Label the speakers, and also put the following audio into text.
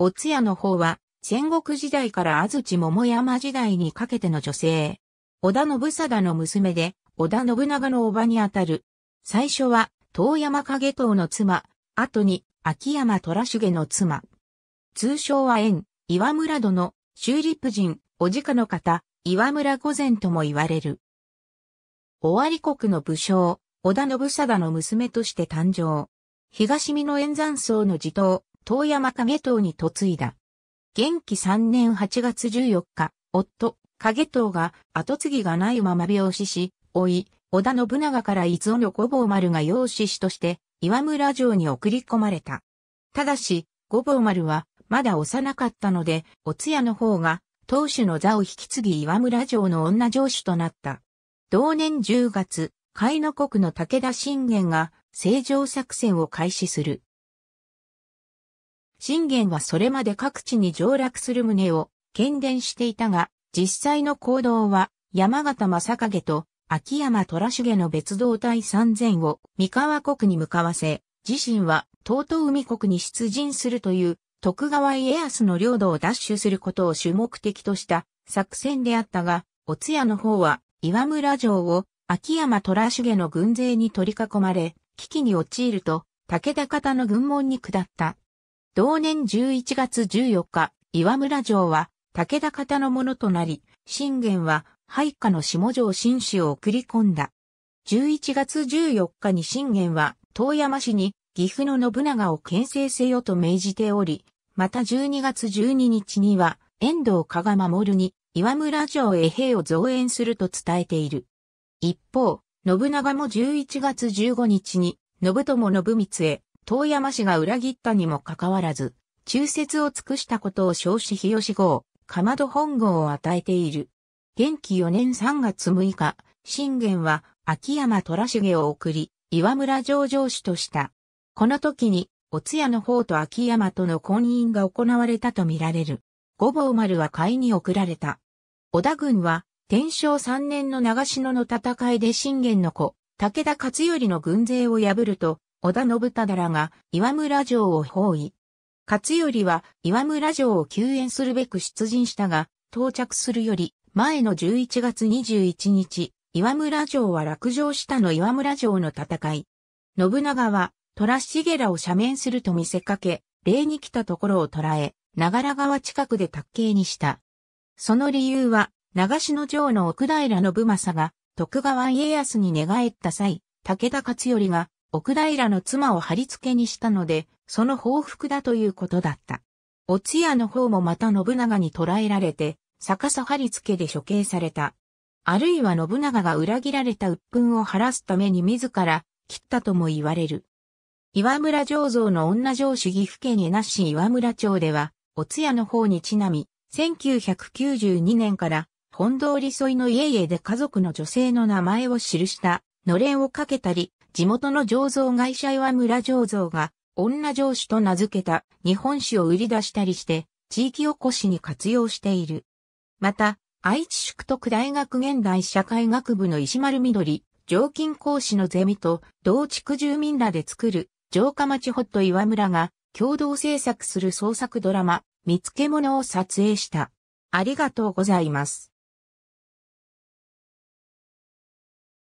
Speaker 1: おつやの方は、戦国時代から安土桃山時代にかけての女性。織田信貞の娘で、織田信長の叔母にあたる。最初は、遠山影党の妻、後に、秋山虎重の妻。通称は縁、岩村殿、修理夫人、おじかの方、岩村御前とも言われる。尾張国の武将、織田信貞の娘として誕生。東見の円山荘の地頭、遠山影党に嫁いだ。元気3年8月14日、夫、影党が後継ぎがないまま病死し、老い、織田信長から伊豆の五坊丸が養子師として、岩村城に送り込まれた。ただし、五坊丸は、まだ幼かったので、お通夜の方が、当主の座を引き継ぎ岩村城の女城主となった。同年10月、海の国の武田信玄が、正常作戦を開始する。信玄はそれまで各地に上落する旨を喧伝していたが、実際の行動は山形正景と秋山虎重の別動隊3000を三河国に向かわせ、自身は東東海国に出陣するという徳川家康の領土を奪取することを主目的とした作戦であったが、お通夜の方は岩村城を秋山虎重の軍勢に取り囲まれ、危機に陥ると、武田方の軍門に下った同年11月14日、岩村城は武田方のものとなり、信玄は配下の下城新氏を送り込んだ。11月14日に信玄は遠山氏に岐阜の信長を牽制せよと命じており、また12月12日には遠藤加賀守に岩村城へ兵を増援すると伝えている。一方、信長も11月15日に信友信光へ遠山氏が裏切ったにもかかわらず、忠説を尽くしたことを称し日吉号、かまど本号を与えている。元気4年3月6日、信玄は秋山虎重を送り、岩村城城主とした。この時に、お通夜の方と秋山との婚姻が行われたとみられる。五坊丸は会に送られた。織田軍は、天正3年の長篠の戦いで信玄の子、武田勝頼の軍勢を破ると、織田信忠らが岩村城を包囲。勝頼は岩村城を救援するべく出陣したが、到着するより前の11月21日、岩村城は落城したの岩村城の戦い。信長は虎げらを斜面すると見せかけ、礼に来たところを捉え、長良川近くで卓形にした。その理由は、長篠城の奥平信正が徳川家康に寝返った際、武田勝頼が奥平の妻を貼り付けにしたので、その報復だということだった。お通夜の方もまた信長に捕らえられて、逆さ貼り付けで処刑された。あるいは信長が裏切られた鬱憤を晴らすために自ら切ったとも言われる。岩村醸造の女上主義府県江那市岩村町では、お通夜の方にちなみ、1992年から本通り沿いの家々で家族の女性の名前を記したのれんをかけたり、地元の醸造会社岩村醸造が、女上司と名付けた日本酒を売り出したりして、地域おこしに活用している。また、愛知宿徳大学現代社会学部の石丸緑、常勤講師のゼミと同地区住民らで作る城下町ホット岩村が共同制作する創作ドラマ、見つけ物を撮影した。ありがとうございます。